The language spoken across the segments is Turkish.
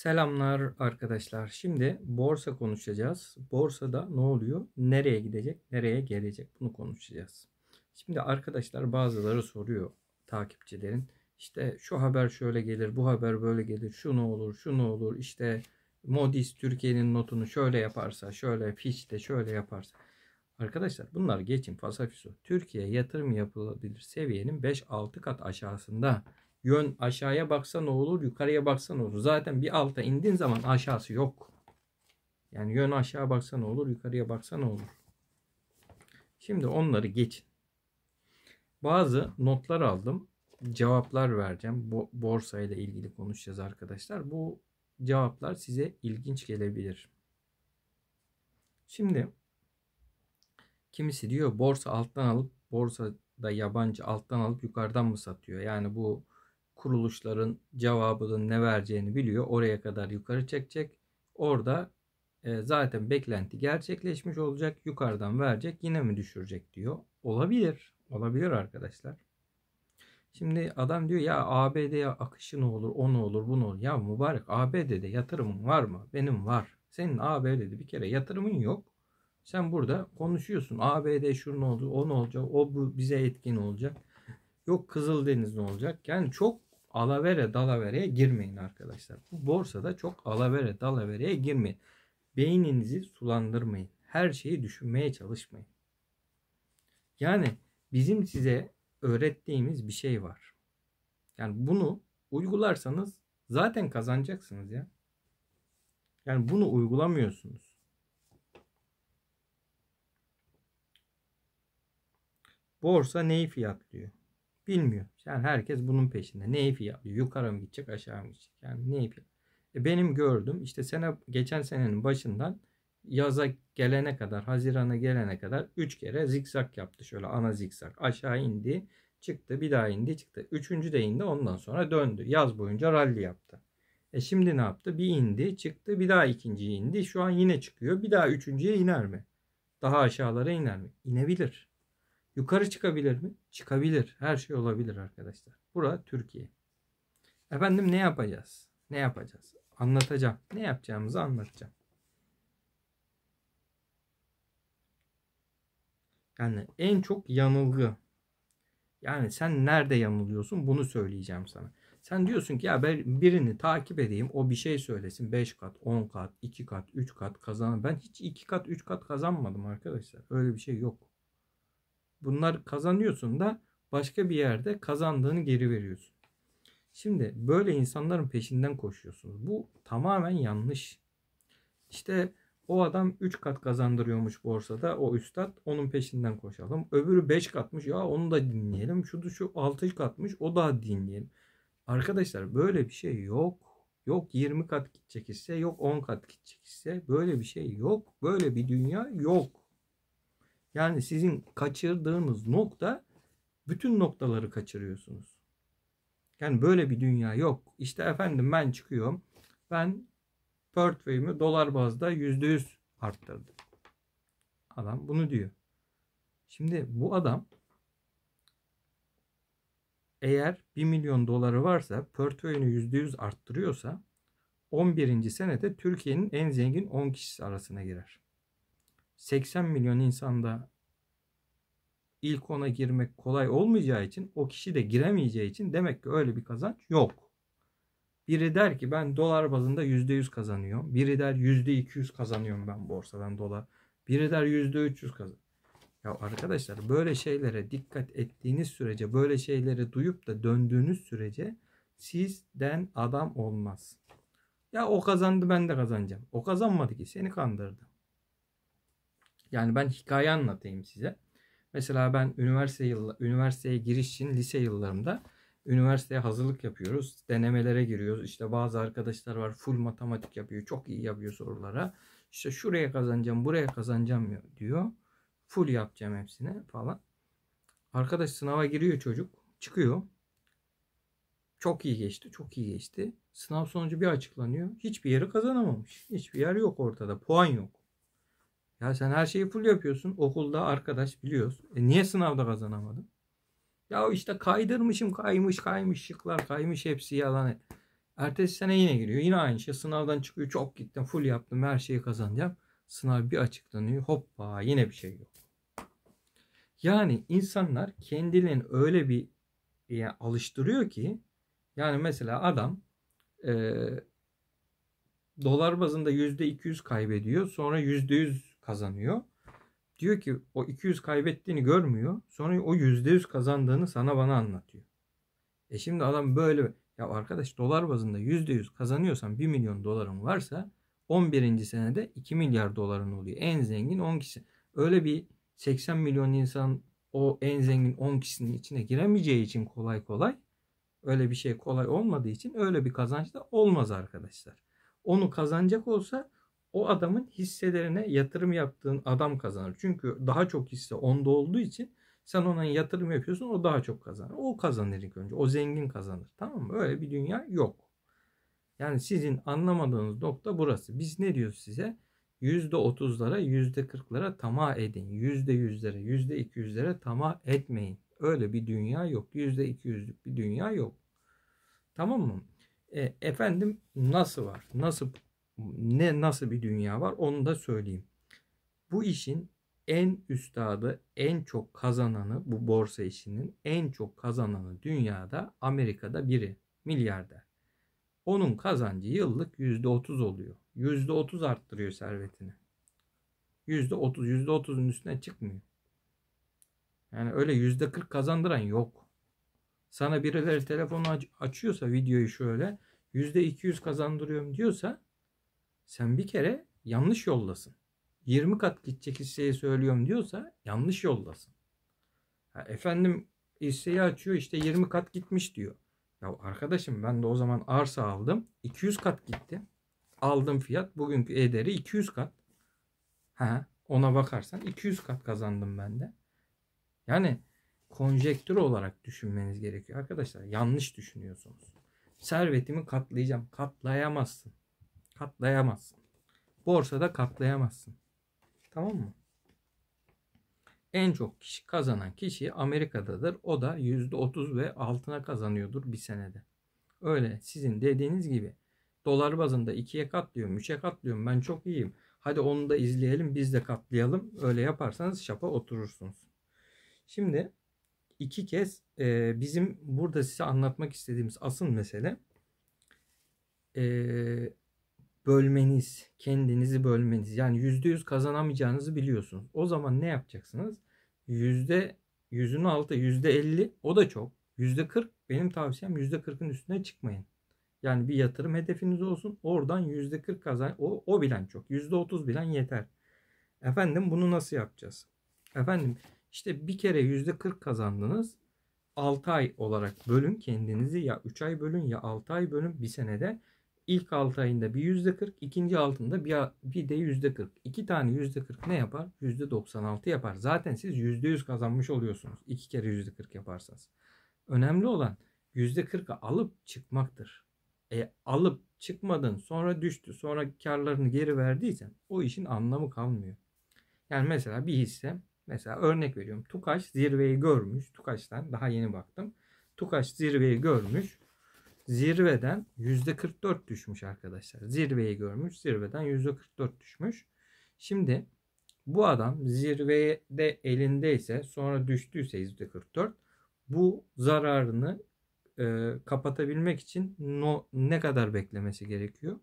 Selamlar arkadaşlar. Şimdi borsa konuşacağız. Borsada ne oluyor? Nereye gidecek? Nereye gelecek? Bunu konuşacağız. Şimdi arkadaşlar bazıları soruyor takipçilerin. İşte şu haber şöyle gelir, bu haber böyle gelir, şu ne olur, şu ne olur. İşte Modis Türkiye'nin notunu şöyle yaparsa, şöyle Fitch de şöyle yaparsa. Arkadaşlar bunlar geçin fasafisu. Türkiye yatırım yapılabilir seviyenin 5-6 kat aşağısında yön aşağıya baksa ne olur yukarıya baksa ne olur. Zaten bir alta indiğin zaman aşağısı yok. Yani yön aşağı baksa ne olur yukarıya baksa ne olur. Şimdi onları geçin. Bazı notlar aldım. Cevaplar vereceğim. Bo borsa ile ilgili konuşacağız arkadaşlar. Bu cevaplar size ilginç gelebilir. Şimdi kimisi diyor borsa alttan alıp borsada yabancı alttan alıp yukarıdan mı satıyor? Yani bu kuruluşların cevabının ne vereceğini biliyor. Oraya kadar yukarı çekecek. Orada e, zaten beklenti gerçekleşmiş olacak. Yukarıdan verecek yine mi düşürecek diyor. Olabilir. Olabilir arkadaşlar. Şimdi adam diyor ya ABD'ye akışı ne olur, o ne olur, bu ne olur. Ya mübarek ABD'de yatırımın var mı? Benim var. Senin ABD'de bir kere yatırımın yok. Sen burada konuşuyorsun. ABD şunu oldu, o ne olacak, o bu bize etkin olacak. Yok Kızıldeniz ne olacak? Yani çok alavere dalavereye girmeyin arkadaşlar. Bu borsada çok alavere dalavereye girmeyin. Beyninizi sulandırmayın. Her şeyi düşünmeye çalışmayın. Yani bizim size öğrettiğimiz bir şey var. Yani bunu uygularsanız zaten kazanacaksınız ya. Yani bunu uygulamıyorsunuz. Borsa neyi fiyatlıyor? Bilmiyor. Yani herkes bunun peşinde. Ne ipi yapıyor? Yukarı mı gidecek aşağı mı gidecek? Yani ne ipi? E benim gördüm işte sene, geçen senenin başından yaza gelene kadar Haziran'a gelene kadar 3 kere zikzak yaptı. Şöyle ana zikzak aşağı indi çıktı bir daha indi çıktı. Üçüncü de indi ondan sonra döndü. Yaz boyunca rally yaptı. E şimdi ne yaptı? Bir indi çıktı bir daha ikinci indi. Şu an yine çıkıyor. Bir daha üçüncüye iner mi? Daha aşağılara iner mi? İnebilir. Yukarı çıkabilir mi? Çıkabilir. Her şey olabilir arkadaşlar. Bura Türkiye. Efendim ne yapacağız? Ne yapacağız? Anlatacağım. Ne yapacağımızı anlatacağım. Yani en çok yanılgı. Yani sen nerede yanılıyorsun bunu söyleyeceğim sana. Sen diyorsun ki ya ben birini takip edeyim o bir şey söylesin 5 kat 10 kat 2 kat 3 kat kazan. Ben hiç 2 kat 3 kat kazanmadım arkadaşlar. Öyle bir şey yok. Bunlar kazanıyorsun da başka bir yerde kazandığını geri veriyorsun. Şimdi böyle insanların peşinden koşuyorsunuz. Bu tamamen yanlış. İşte o adam 3 kat kazandırıyormuş borsada. O üstad onun peşinden koşalım. Öbürü 5 katmış. Ya onu da dinleyelim. Şu şu 6 katmış. O da dinleyelim. Arkadaşlar böyle bir şey yok. Yok 20 kat gidecek ise, yok 10 kat gidecek ise, Böyle bir şey yok. Böyle bir dünya yok. Yani sizin kaçırdığınız nokta bütün noktaları kaçırıyorsunuz. Yani böyle bir dünya yok. İşte efendim ben çıkıyorum. Ben portföyümü dolar bazda %100 arttırdım. Adam bunu diyor. Şimdi bu adam eğer 1 milyon doları varsa portföyünü %100 arttırıyorsa 11. senede Türkiye'nin en zengin 10 kişisi arasına girer. 80 milyon insanda ilk ona girmek kolay olmayacağı için o kişi de giremeyeceği için demek ki öyle bir kazanç yok. Biri der ki ben dolar bazında %100 kazanıyorum. Biri der %200 kazanıyorum ben borsadan dolar. Biri der %300 kazan. Ya arkadaşlar böyle şeylere dikkat ettiğiniz sürece, böyle şeyleri duyup da döndüğünüz sürece sizden adam olmaz. Ya o kazandı ben de kazanacağım. O kazanmadı ki seni kandırdı. Yani ben hikaye anlatayım size. Mesela ben üniversite yılla, üniversiteye giriş için lise yıllarımda üniversiteye hazırlık yapıyoruz. Denemelere giriyoruz. İşte bazı arkadaşlar var full matematik yapıyor. Çok iyi yapıyor sorulara. İşte şuraya kazanacağım, buraya kazanacağım diyor. Full yapacağım hepsini falan. Arkadaş sınava giriyor çocuk. Çıkıyor. Çok iyi geçti, çok iyi geçti. Sınav sonucu bir açıklanıyor. Hiçbir yeri kazanamamış. Hiçbir yer yok ortada. Puan yok. Ya sen her şeyi full yapıyorsun. Okulda arkadaş biliyoruz. E niye sınavda kazanamadın? Ya işte kaydırmışım kaymış kaymış şıklar kaymış hepsi yalan. Ertesi sene yine giriyor. Yine aynı şey. Sınavdan çıkıyor. Çok gittim. Full yaptım. Her şeyi kazanacağım. Sınav bir açıklanıyor. Hoppa yine bir şey yok. Yani insanlar kendilerini öyle bir yani alıştırıyor ki yani mesela adam e, dolar bazında %200 kaybediyor. Sonra %100 kazanıyor. Diyor ki o 200 kaybettiğini görmüyor. Sonra o %100 kazandığını sana bana anlatıyor. E şimdi adam böyle ya arkadaş dolar bazında %100 kazanıyorsan 1 milyon doların varsa 11. senede 2 milyar doların oluyor. En zengin 10 kişi. Öyle bir 80 milyon insan o en zengin 10 kişinin içine giremeyeceği için kolay kolay öyle bir şey kolay olmadığı için öyle bir kazanç da olmaz arkadaşlar. Onu kazanacak olsa o adamın hisselerine yatırım yaptığın adam kazanır. Çünkü daha çok hisse onda olduğu için sen ona yatırım yapıyorsun o daha çok kazanır. O kazanır ilk önce. O zengin kazanır. Tamam mı? Öyle bir dünya yok. Yani sizin anlamadığınız nokta burası. Biz ne diyoruz size? %30'lara, %40'lara tamah edin. %100'lere, %200'lere tamah etmeyin. Öyle bir dünya yok. %200'lük bir dünya yok. Tamam mı? E, efendim nasıl var? Nasıl ne nasıl bir dünya var onu da söyleyeyim. Bu işin en üstadı, en çok kazananı bu borsa işinin en çok kazananı dünyada Amerika'da biri milyarder. Onun kazancı yıllık %30 oluyor. %30 arttırıyor servetini. %30, %30'un üstüne çıkmıyor. Yani öyle %40 kazandıran yok. Sana birileri telefonu açıyorsa videoyu şöyle %200 kazandırıyorum diyorsa sen bir kere yanlış yoldasın. 20 kat gidecek hisseye söylüyorum diyorsa yanlış yoldasın. Ha, efendim hisseyi açıyor işte 20 kat gitmiş diyor. Ya arkadaşım ben de o zaman arsa aldım. 200 kat gitti. Aldım fiyat bugünkü ederi 200 kat. Ha, ona bakarsan 200 kat kazandım ben de. Yani konjektür olarak düşünmeniz gerekiyor. Arkadaşlar yanlış düşünüyorsunuz. Servetimi katlayacağım. Katlayamazsın katlayamazsın. Borsada katlayamazsın. Tamam mı? En çok kişi kazanan kişi Amerika'dadır. O da %30 ve altına kazanıyordur bir senede. Öyle sizin dediğiniz gibi dolar bazında ikiye katlıyorum, üçe katlıyorum. Ben çok iyiyim. Hadi onu da izleyelim, biz de katlayalım. Öyle yaparsanız şapa oturursunuz. Şimdi iki kez e, bizim burada size anlatmak istediğimiz asıl mesele e, bölmeniz, kendinizi bölmeniz. Yani %100 kazanamayacağınızı biliyorsunuz. O zaman ne yapacaksınız? %100'ün altı, %50 o da çok. %40 benim tavsiyem %40'ın üstüne çıkmayın. Yani bir yatırım hedefiniz olsun. Oradan %40 kazan. O, o bilen çok. %30 bilen yeter. Efendim bunu nasıl yapacağız? Efendim işte bir kere %40 kazandınız. 6 ay olarak bölün kendinizi ya 3 ay bölün ya 6 ay bölün bir senede ilk 6 ayında bir %40, ikinci altında bir, bir de %40. İki tane %40 ne yapar? %96 yapar. Zaten siz %100 kazanmış oluyorsunuz. İki kere %40 yaparsanız. Önemli olan %40'ı alıp çıkmaktır. E, alıp çıkmadın sonra düştü sonra karlarını geri verdiysen o işin anlamı kalmıyor. Yani mesela bir hisse mesela örnek veriyorum Tukaş zirveyi görmüş. Tukaş'tan daha yeni baktım. Tukaş zirveyi görmüş zirveden %44 düşmüş arkadaşlar. Zirveyi görmüş zirveden %44 düşmüş. Şimdi bu adam zirvede elindeyse sonra düştüyse %44 bu zararını e, kapatabilmek için no, ne kadar beklemesi gerekiyor?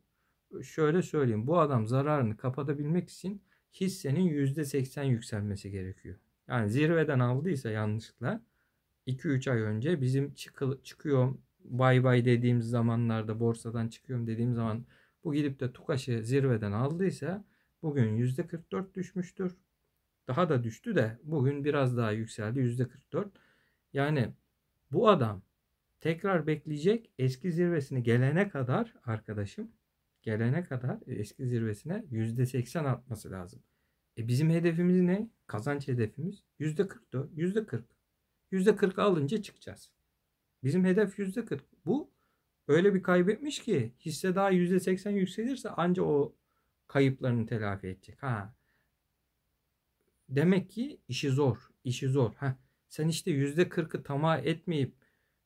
Şöyle söyleyeyim bu adam zararını kapatabilmek için hissenin %80 yükselmesi gerekiyor. Yani zirveden aldıysa yanlışlıkla 2-3 ay önce bizim çıkı, çıkıyor bay bay dediğimiz zamanlarda borsadan çıkıyorum dediğim zaman bu gidip de Tukaş'ı zirveden aldıysa bugün %44 düşmüştür. Daha da düştü de bugün biraz daha yükseldi %44. Yani bu adam tekrar bekleyecek eski zirvesini gelene kadar arkadaşım gelene kadar eski zirvesine %80 atması lazım. E bizim hedefimiz ne? Kazanç hedefimiz %44, %40. %40 alınca çıkacağız. Bizim hedef yüzde %40. Bu öyle bir kaybetmiş ki hisse daha yüzde %80 yükselirse anca o kayıplarını telafi edecek. Ha. Demek ki işi zor. işi zor. Ha. Sen işte yüzde %40'ı tamah etmeyip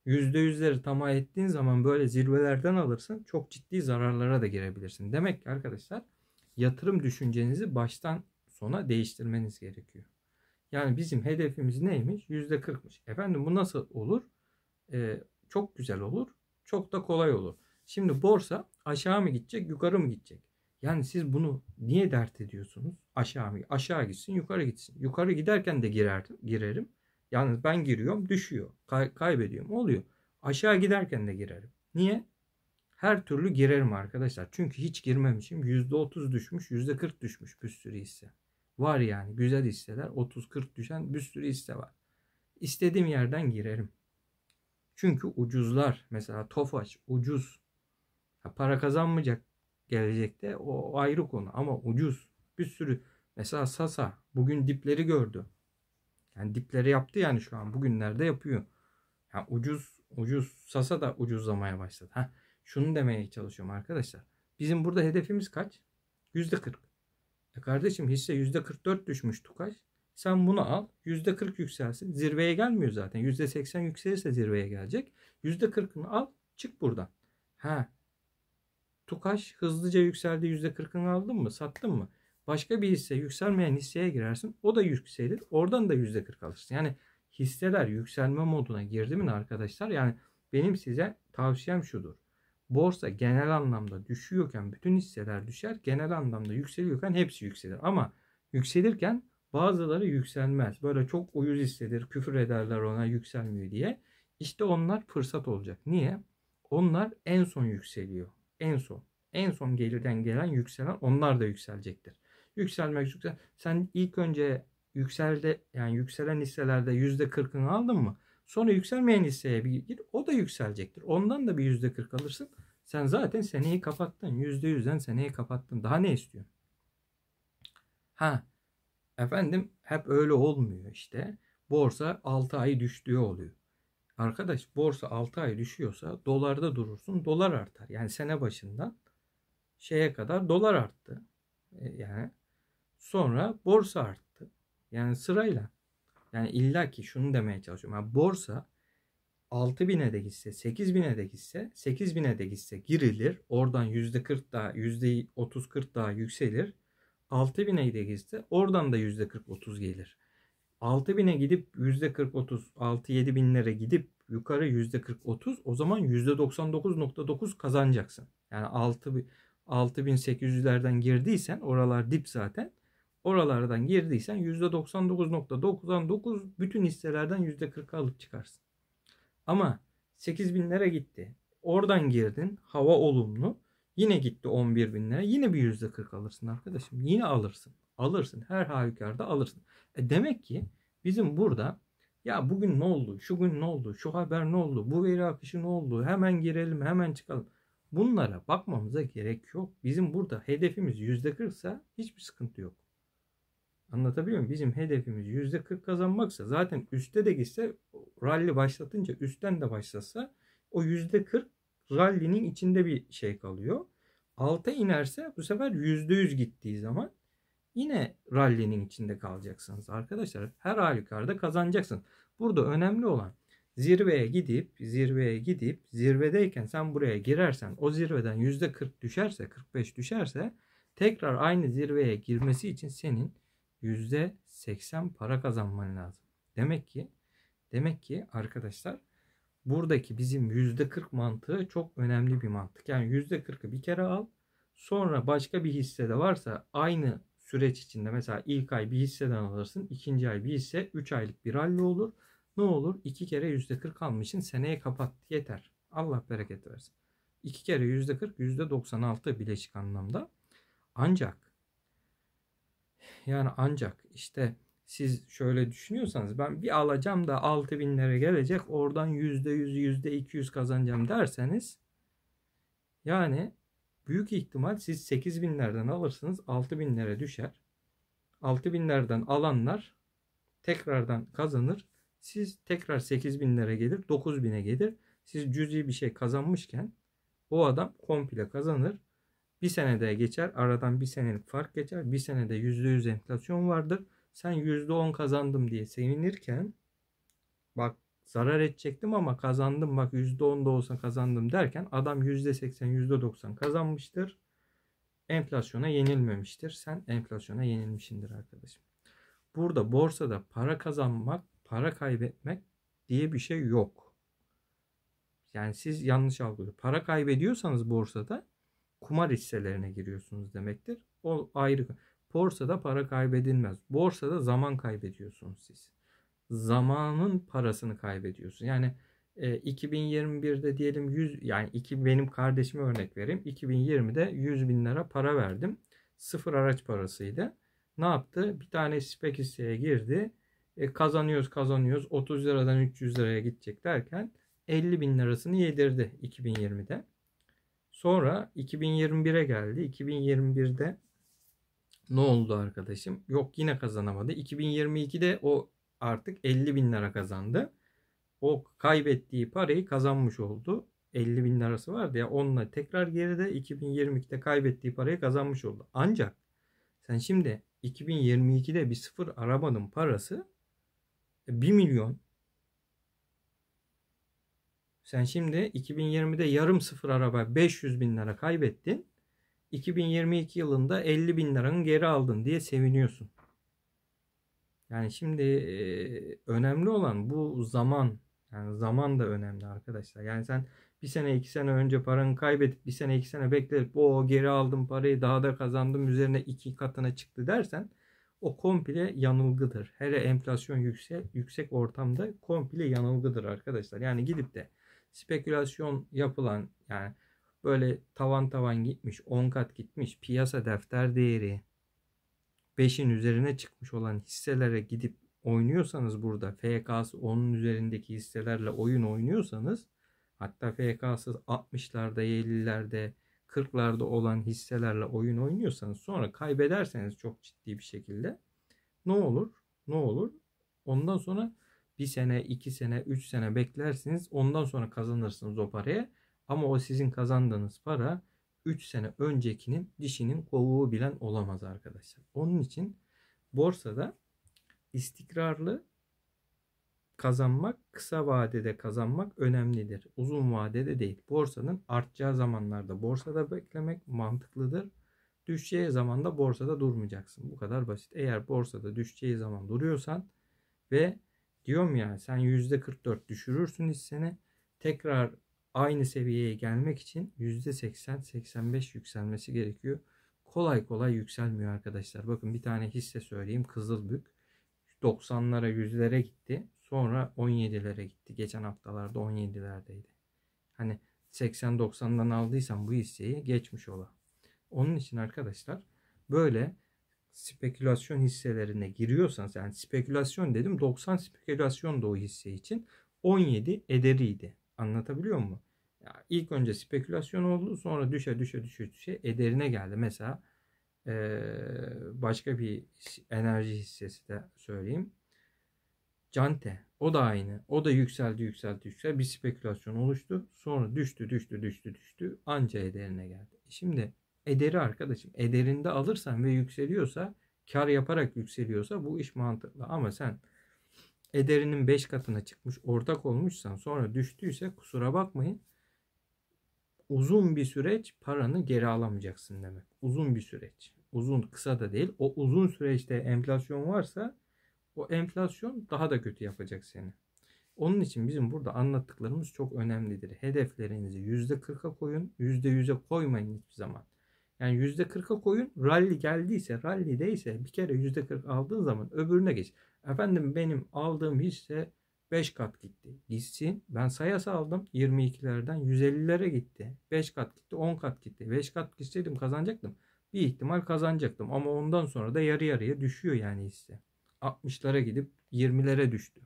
%100'leri tamah ettiğin zaman böyle zirvelerden alırsın. Çok ciddi zararlara da girebilirsin. Demek ki arkadaşlar yatırım düşüncenizi baştan sona değiştirmeniz gerekiyor. Yani bizim hedefimiz neymiş? %40'mış. Efendim bu nasıl olur? e, çok güzel olur. Çok da kolay olur. Şimdi borsa aşağı mı gidecek, yukarı mı gidecek? Yani siz bunu niye dert ediyorsunuz? Aşağı mı? Aşağı gitsin, yukarı gitsin. Yukarı giderken de girerdim, girerim. Yalnız ben giriyorum, düşüyor. Kay- kaybediyorum, oluyor. Aşağı giderken de girerim. Niye? Her türlü girerim arkadaşlar. Çünkü hiç girmemişim. %30 düşmüş, %40 düşmüş bir sürü hisse. Var yani güzel hisseler. 30-40 düşen bir sürü hisse var. İstediğim yerden girerim. Çünkü ucuzlar. Mesela Tofaş ucuz. Ya para kazanmayacak gelecekte o ayrı konu ama ucuz. Bir sürü mesela Sasa bugün dipleri gördü. Yani dipleri yaptı yani şu an bugünlerde yapıyor. Yani ucuz ucuz Sasa da ucuzlamaya başladı. Ha, şunu demeye çalışıyorum arkadaşlar. Bizim burada hedefimiz kaç? %40. E kardeşim hisse %44 düşmüş Tukaş. Sen bunu al. yüzde %40 yükselsin. Zirveye gelmiyor zaten. Yüzde %80 yükselirse zirveye gelecek. Yüzde %40'ını al. Çık buradan. Ha. Tukaş hızlıca yükseldi. Yüzde %40'ını aldın mı? Sattın mı? Başka bir hisse yükselmeyen hisseye girersin. O da yükselir. Oradan da yüzde %40 alırsın. Yani hisseler yükselme moduna girdi mi arkadaşlar? Yani benim size tavsiyem şudur. Borsa genel anlamda düşüyorken bütün hisseler düşer. Genel anlamda yükseliyorken hepsi yükselir. Ama yükselirken Bazıları yükselmez. Böyle çok uyuz hissedir, küfür ederler ona yükselmiyor diye. İşte onlar fırsat olacak. Niye? Onlar en son yükseliyor. En son. En son gelirden gelen yükselen onlar da yükselecektir. Yükselmek yüksel. Sen ilk önce yükselde yani yükselen hisselerde yüzde kırkını aldın mı? Sonra yükselmeyen hisseye bir gir. O da yükselecektir. Ondan da bir yüzde kırk alırsın. Sen zaten seneyi kapattın. Yüzde yüzden seneyi kapattın. Daha ne istiyorsun? Ha Efendim hep öyle olmuyor işte. Borsa 6 ay düştüğü oluyor. Arkadaş borsa 6 ay düşüyorsa dolarda durursun dolar artar. Yani sene başından şeye kadar dolar arttı. E, yani sonra borsa arttı. Yani sırayla. Yani illa ki şunu demeye çalışıyorum. Yani borsa 6000'e de gitse, 8000'e de gitse, 8000'e de gitse girilir. Oradan %40 daha, %30-40 daha yükselir. 6000'e gitse oradan da %40-30 gelir. 6000'e gidip %40-30, 6-7 gidip yukarı %40-30 o zaman %99.9 kazanacaksın. Yani 6 6800'lerden girdiysen oralar dip zaten. Oralardan girdiysen %99.99 bütün hisselerden %40'a alıp çıkarsın. Ama 8000'lere gitti. Oradan girdin. Hava olumlu. Yine gitti 11 bin lira. Yine bir yüzde 40 alırsın arkadaşım. Yine alırsın. Alırsın. Her halükarda alırsın. E demek ki bizim burada ya bugün ne oldu? Şu gün ne oldu? Şu haber ne oldu? Bu veri akışı ne oldu? Hemen girelim, hemen çıkalım. Bunlara bakmamıza gerek yok. Bizim burada hedefimiz yüzde %40 ise hiçbir sıkıntı yok. Anlatabiliyor muyum? Bizim hedefimiz yüzde %40 kazanmaksa zaten üstte de gitse rally başlatınca üstten de başlasa o yüzde %40 rallinin içinde bir şey kalıyor. Alta inerse bu sefer %100 gittiği zaman yine rally'nin içinde kalacaksınız arkadaşlar. Her halükarda kazanacaksın. Burada önemli olan zirveye gidip zirveye gidip zirvedeyken sen buraya girersen o zirveden %40 düşerse 45 düşerse tekrar aynı zirveye girmesi için senin %80 para kazanman lazım. Demek ki demek ki arkadaşlar buradaki bizim yüzde %40 mantığı çok önemli bir mantık. Yani yüzde %40'ı bir kere al. Sonra başka bir hisse de varsa aynı süreç içinde mesela ilk ay bir hisseden alırsın. ikinci ay bir hisse 3 aylık bir halli olur. Ne olur? 2 kere yüzde %40 almışsın. Seneye kapat. Yeter. Allah bereket versin. 2 kere yüzde %40 %96 bileşik anlamda. Ancak yani ancak işte siz şöyle düşünüyorsanız ben bir alacağım da 6 binlere gelecek oradan yüzde yüz yüzde 200 kazanacağım derseniz yani büyük ihtimal siz 8 binlerden alırsınız 6 binlere düşer. 6 binlerden alanlar tekrardan kazanır. Siz tekrar 8 binlere gelir 9 bine gelir. Siz cüzi bir şey kazanmışken o adam komple kazanır. Bir senede geçer. Aradan bir senelik fark geçer. Bir senede %100 enflasyon vardır sen %10 kazandım diye sevinirken bak zarar edecektim ama kazandım bak %10 da olsa kazandım derken adam %80 %90 kazanmıştır. Enflasyona yenilmemiştir. Sen enflasyona yenilmişindir arkadaşım. Burada borsada para kazanmak, para kaybetmek diye bir şey yok. Yani siz yanlış algılıyorsunuz. Para kaybediyorsanız borsada kumar hisselerine giriyorsunuz demektir. O ayrı. Borsada para kaybedilmez. Borsada zaman kaybediyorsunuz siz. Zamanın parasını kaybediyorsun. Yani e, 2021'de diyelim 100 yani iki, benim kardeşime örnek vereyim. 2020'de 100 bin lira para verdim. Sıfır araç parasıydı. Ne yaptı? Bir tane spek hisseye girdi. E, kazanıyoruz kazanıyoruz. 30 liradan 300 liraya gidecek derken 50 bin lirasını yedirdi 2020'de. Sonra 2021'e geldi. 2021'de ne oldu arkadaşım? Yok yine kazanamadı. 2022'de o artık 50 bin lira kazandı. O kaybettiği parayı kazanmış oldu. 50 bin lirası vardı ya onunla tekrar geride 2022'de kaybettiği parayı kazanmış oldu. Ancak sen şimdi 2022'de bir sıfır arabanın parası 1 e, milyon. Sen şimdi 2020'de yarım sıfır araba 500 bin lira kaybettin. 2022 yılında 50 bin liranın geri aldın diye seviniyorsun. Yani şimdi önemli olan bu zaman. Yani zaman da önemli arkadaşlar. Yani sen bir sene iki sene önce paranı kaybedip bir sene iki sene bekleyip o geri aldım parayı daha da kazandım üzerine iki katına çıktı dersen o komple yanılgıdır. Hele enflasyon yüksek, yüksek ortamda komple yanılgıdır arkadaşlar. Yani gidip de spekülasyon yapılan yani böyle tavan tavan gitmiş 10 kat gitmiş piyasa defter değeri 5'in üzerine çıkmış olan hisselere gidip oynuyorsanız burada FK'sı 10'un üzerindeki hisselerle oyun oynuyorsanız hatta FK'sı 60'larda 50'lerde 40'larda olan hisselerle oyun oynuyorsanız sonra kaybederseniz çok ciddi bir şekilde ne olur? Ne olur? Ondan sonra bir sene, iki sene, üç sene beklersiniz. Ondan sonra kazanırsınız o paraya. Ama o sizin kazandığınız para 3 sene öncekinin dişinin kovuğu bilen olamaz arkadaşlar. Onun için borsada istikrarlı kazanmak, kısa vadede kazanmak önemlidir. Uzun vadede değil. Borsanın artacağı zamanlarda borsada beklemek mantıklıdır. Düşeceği zaman da borsada durmayacaksın. Bu kadar basit. Eğer borsada düşeceği zaman duruyorsan ve diyorum ya sen %44 düşürürsün hisseni. Tekrar aynı seviyeye gelmek için %80-85 yükselmesi gerekiyor. Kolay kolay yükselmiyor arkadaşlar. Bakın bir tane hisse söyleyeyim Kızılbük. 90'lara 100'lere gitti. Sonra 17'lere gitti. Geçen haftalarda 17'lerdeydi. Hani 80-90'dan aldıysan bu hisseyi geçmiş ola. Onun için arkadaşlar böyle spekülasyon hisselerine giriyorsan, yani spekülasyon dedim 90 spekülasyon da o hisse için 17 ederiydi. Anlatabiliyor mu? Ya ilk önce spekülasyon oldu sonra düşe düşe düşe düşe ederine geldi. Mesela e, başka bir enerji hissesi de söyleyeyim. Cante o da aynı. O da yükseldi yükseldi yükseldi. Bir spekülasyon oluştu. Sonra düştü düştü düştü düştü. Anca ederine geldi. Şimdi ederi arkadaşım ederinde alırsan ve yükseliyorsa kar yaparak yükseliyorsa bu iş mantıklı. Ama sen ederinin 5 katına çıkmış ortak olmuşsan sonra düştüyse kusura bakmayın uzun bir süreç paranı geri alamayacaksın demek. Uzun bir süreç. Uzun kısa da değil. O uzun süreçte enflasyon varsa o enflasyon daha da kötü yapacak seni. Onun için bizim burada anlattıklarımız çok önemlidir. Hedeflerinizi %40'a koyun, %100'e koymayın hiçbir zaman. Yani %40'a koyun, rally geldiyse, rally rallideyse bir kere %40 aldığın zaman öbürüne geç. Efendim benim aldığım hisse 5 kat gitti. Gitsin. Ben sayası aldım. 22'lerden 150'lere gitti. 5 kat gitti. 10 kat gitti. 5 kat gitseydim kazanacaktım. Bir ihtimal kazanacaktım. Ama ondan sonra da yarı yarıya düşüyor yani hisse. 60'lara gidip 20'lere düştü.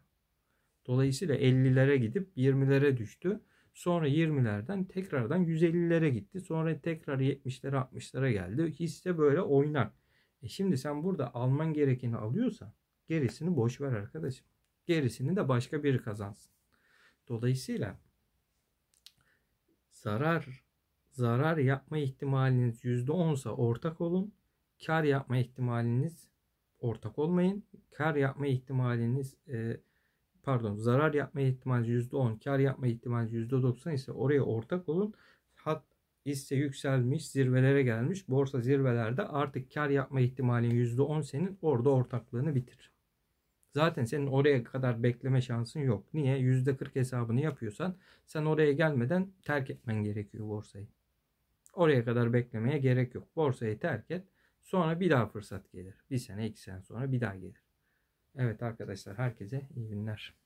Dolayısıyla 50'lere gidip 20'lere düştü. Sonra 20'lerden tekrardan 150'lere gitti. Sonra tekrar 70'lere 60'lara geldi. Hisse böyle oynar. E şimdi sen burada alman gerekeni alıyorsan Gerisini boş ver arkadaşım. Gerisini de başka biri kazansın. Dolayısıyla zarar zarar yapma ihtimaliniz %10 sa ortak olun. Kar yapma ihtimaliniz ortak olmayın. Kar yapma ihtimaliniz e, pardon zarar yapma ihtimaliniz %10, kar yapma ihtimaliniz %90 ise oraya ortak olun. Hat hisse yükselmiş, zirvelere gelmiş. Borsa zirvelerde artık kar yapma ihtimalin %10 senin orada ortaklığını bitir. Zaten senin oraya kadar bekleme şansın yok. Niye? %40 hesabını yapıyorsan sen oraya gelmeden terk etmen gerekiyor borsayı. Oraya kadar beklemeye gerek yok. Borsayı terk et. Sonra bir daha fırsat gelir. Bir sene, iki sene sonra bir daha gelir. Evet arkadaşlar herkese iyi günler.